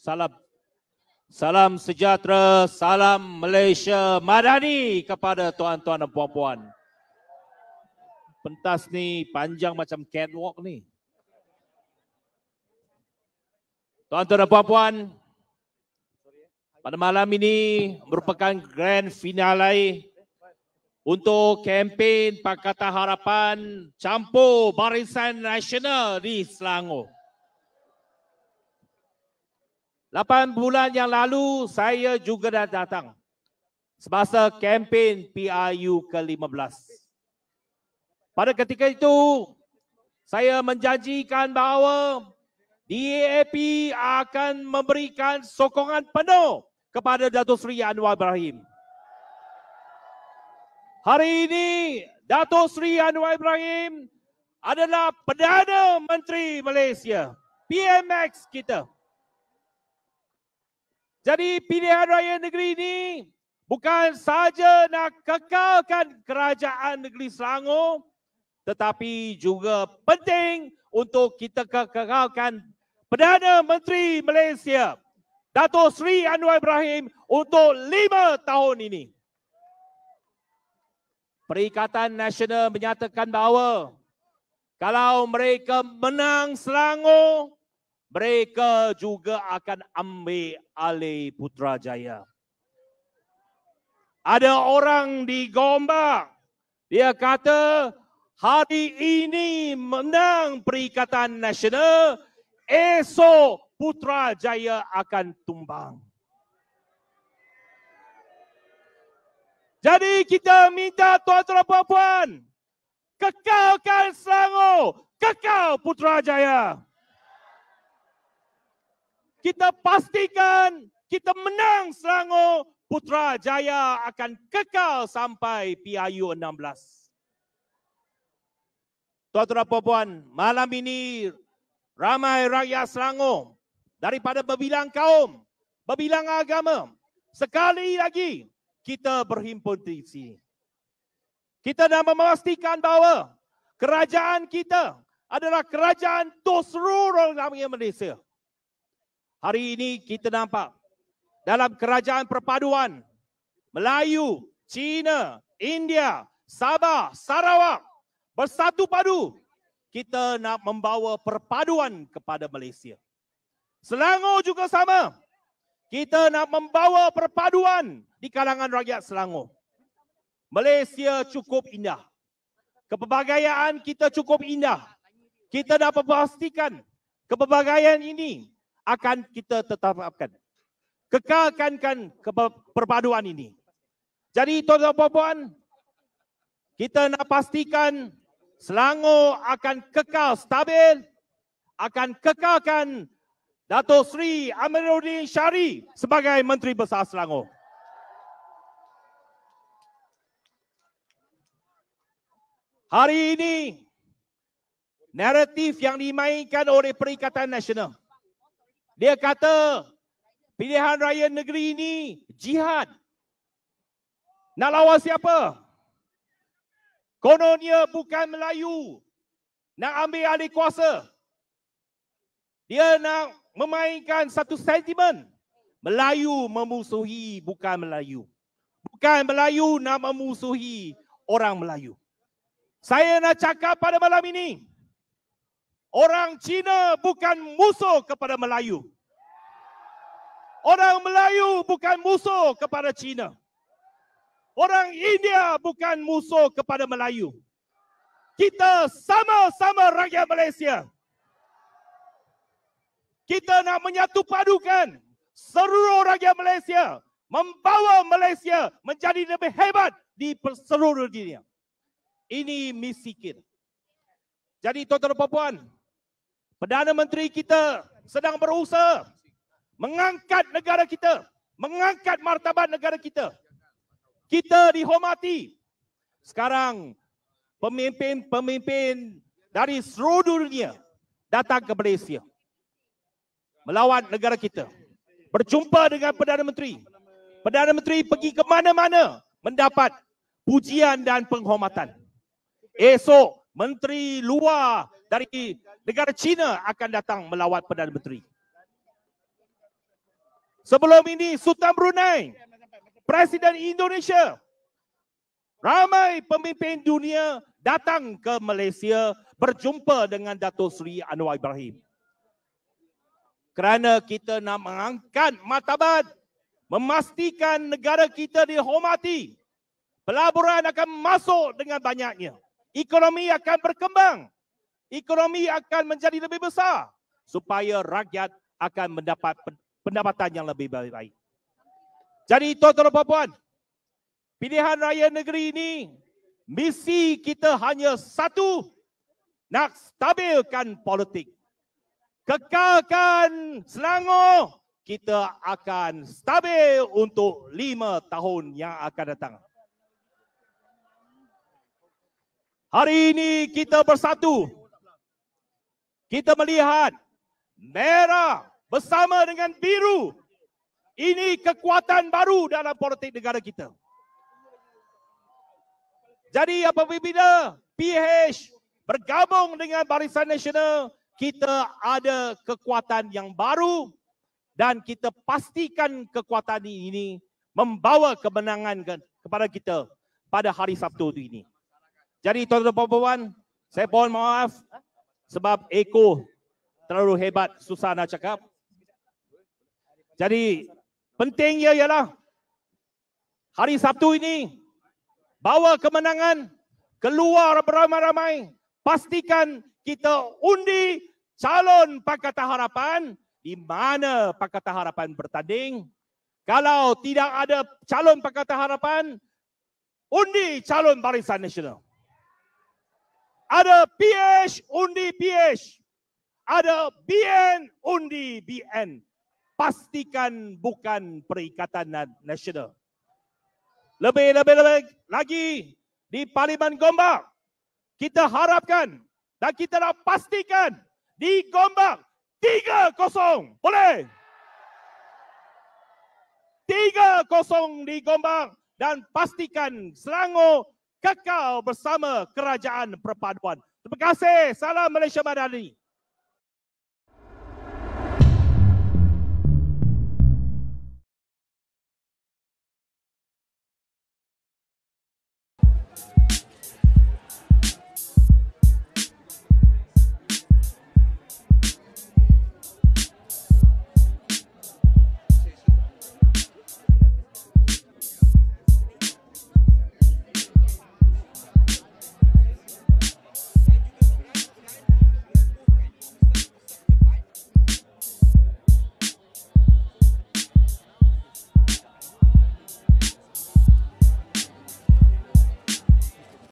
salam salam sejahtera, salam Malaysia Madani kepada tuan-tuan dan puan-puan. Pentas ni panjang macam catwalk ni. Tuan-tuan dan puan-puan, pada malam ini merupakan grand finale untuk kempen Pakatan Harapan campur barisan nasional di Selangor. Lapan bulan yang lalu saya juga dah datang semasa kempen PRU ke-15. Pada ketika itu, saya menjanjikan bahawa DAP akan memberikan sokongan penuh kepada Dato' Sri Anwar Ibrahim. Hari ini, Dato' Sri Anwar Ibrahim adalah Perdana Menteri Malaysia, PMX kita. Jadi pilihan raya negeri ini bukan sahaja nak kekalkan kerajaan negeri Selangor tetapi juga penting untuk kita kekalkan Perdana Menteri Malaysia Datuk Sri Anwar Ibrahim untuk lima tahun ini. Perikatan Nasional menyatakan bahawa kalau mereka menang Selangor, mereka juga akan ambil alih Putrajaya. Ada orang di Gombak, dia kata hari ini menang Perikatan Nasional, esok Putrajaya akan tumbang. Jadi kita minta tuan-tuan dan puan-puan, kekalkan Selangor, kekal Putrajaya. Jaya kita pastikan kita menang Selangor Putra Jaya akan kekal sampai PIU 16. Tuan-tuan dan puan-puan, malam ini ramai rakyat Selangor daripada berbilang kaum, berbilang agama. Sekali lagi kita berhimpun di sini. Kita dah memastikan bahawa kerajaan kita adalah kerajaan to seluruh Malaysia hari ini kita nampak dalam kerajaan perpaduan Melayu, Cina, India, Sabah, Sarawak bersatu padu kita nak membawa perpaduan kepada Malaysia. Selangor juga sama. Kita nak membawa perpaduan di kalangan rakyat Selangor. Malaysia cukup indah. Kepelbagaian kita cukup indah. Kita dapat pastikan kepelbagaian ini akan kita tetapkan. Kekalkankan perpaduan ini. Jadi tuan-tuan puan-puan, kita nak pastikan Selangor akan kekal stabil, akan kekalkan Dato' Sri Amiruddin Syari sebagai Menteri Besar Selangor. Hari ini, naratif yang dimainkan oleh Perikatan Nasional dia kata pilihan raya negeri ini jihad. Nak lawan siapa? Kononnya bukan Melayu. Nak ambil alih kuasa. Dia nak memainkan satu sentimen. Melayu memusuhi bukan Melayu. Bukan Melayu nak memusuhi orang Melayu. Saya nak cakap pada malam ini. Orang Cina bukan musuh kepada Melayu. Orang Melayu bukan musuh kepada Cina. Orang India bukan musuh kepada Melayu. Kita sama-sama rakyat Malaysia. Kita nak menyatu padukan seluruh rakyat Malaysia membawa Malaysia menjadi lebih hebat di seluruh dunia. Ini misi kita. Jadi tuan-tuan dan puan-puan, Perdana Menteri kita sedang berusaha mengangkat negara kita, mengangkat martabat negara kita. Kita dihormati. Sekarang pemimpin-pemimpin dari seluruh dunia datang ke Malaysia melawan negara kita. Berjumpa dengan Perdana Menteri. Perdana Menteri pergi ke mana-mana mendapat pujian dan penghormatan. Esok Menteri Luar dari negara China akan datang melawat Perdana Menteri. Sebelum ini Sultan Brunei, Presiden Indonesia, ramai pemimpin dunia datang ke Malaysia berjumpa dengan Dato' Sri Anwar Ibrahim. Kerana kita nak mengangkat matabat, memastikan negara kita dihormati, pelaburan akan masuk dengan banyaknya. Ekonomi akan berkembang ekonomi akan menjadi lebih besar supaya rakyat akan mendapat pendapatan yang lebih baik. Jadi tuan-tuan dan puan-puan, pilihan raya negeri ini misi kita hanya satu, nak stabilkan politik. Kekalkan Selangor, kita akan stabil untuk lima tahun yang akan datang. Hari ini kita bersatu kita melihat merah bersama dengan biru. Ini kekuatan baru dalam politik negara kita. Jadi apabila PH bergabung dengan Barisan Nasional, kita ada kekuatan yang baru dan kita pastikan kekuatan ini membawa kemenangan kepada kita pada hari Sabtu ini. Jadi tuan-tuan dan puan-puan, saya mohon maaf sebab echo terlalu hebat susah nak cakap. Jadi penting ia ialah hari Sabtu ini bawa kemenangan keluar beramai-ramai pastikan kita undi calon Pakatan Harapan di mana Pakatan Harapan bertanding. Kalau tidak ada calon Pakatan Harapan, undi calon Barisan Nasional ada PH undi PH. Ada BN undi BN. Pastikan bukan Perikatan Nasional. Lebih-lebih lagi di Parlimen Gombak, kita harapkan dan kita nak pastikan di Gombak 3-0. Boleh? 3-0 di Gombak dan pastikan Selangor kekal bersama kerajaan perpaduan. Terima kasih. Salam Malaysia Madani.